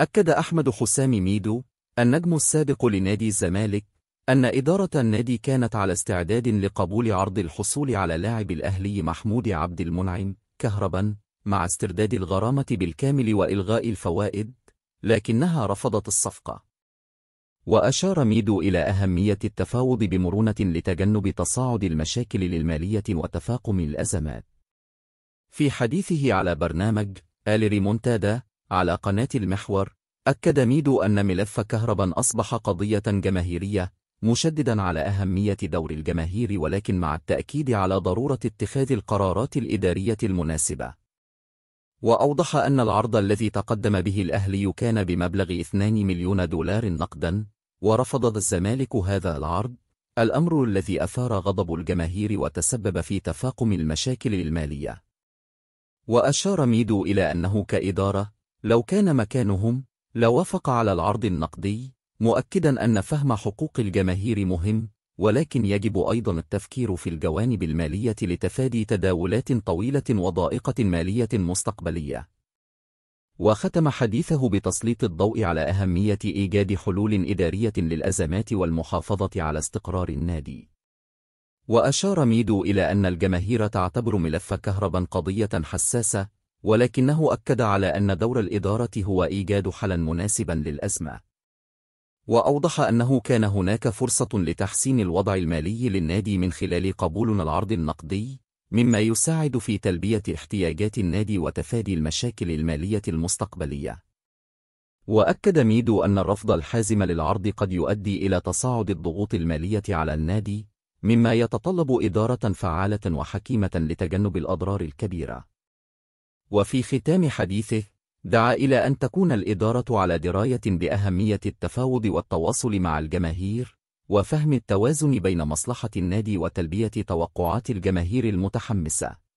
أكد أحمد حسام ميدو النجم السابق لنادي الزمالك أن إدارة النادي كانت على استعداد لقبول عرض الحصول على لاعب الأهلي محمود عبد المنعم كهربا مع استرداد الغرامة بالكامل وإلغاء الفوائد لكنها رفضت الصفقة وأشار ميدو إلى أهمية التفاوض بمرونة لتجنب تصاعد المشاكل المالية وتفاقم الأزمات في حديثه على برنامج آل ريمونتادا على قناة المحور أكد ميدو أن ملف كهربا أصبح قضية جماهيرية مشددا على أهمية دور الجماهير ولكن مع التأكيد على ضرورة اتخاذ القرارات الإدارية المناسبة وأوضح أن العرض الذي تقدم به الأهلي كان بمبلغ 2 مليون دولار نقدا ورفض الزمالك هذا العرض الأمر الذي أثار غضب الجماهير وتسبب في تفاقم المشاكل المالية وأشار ميدو إلى أنه كإدارة لو كان مكانهم لوافق على العرض النقدي مؤكدا أن فهم حقوق الجماهير مهم ولكن يجب أيضا التفكير في الجوانب المالية لتفادي تداولات طويلة وضائقة مالية مستقبلية وختم حديثه بتسليط الضوء على أهمية إيجاد حلول إدارية للأزمات والمحافظة على استقرار النادي وأشار ميدو إلى أن الجماهير تعتبر ملف كهربا قضية حساسة ولكنه أكد على أن دور الإدارة هو إيجاد حلا مناسبا للأزمة وأوضح أنه كان هناك فرصة لتحسين الوضع المالي للنادي من خلال قبولنا العرض النقدي مما يساعد في تلبية احتياجات النادي وتفادي المشاكل المالية المستقبلية وأكد ميدو أن الرفض الحازم للعرض قد يؤدي إلى تصاعد الضغوط المالية على النادي مما يتطلب إدارة فعالة وحكيمة لتجنب الأضرار الكبيرة وفي ختام حديثه دعا إلى أن تكون الإدارة على دراية بأهمية التفاوض والتواصل مع الجماهير وفهم التوازن بين مصلحة النادي وتلبية توقعات الجماهير المتحمسة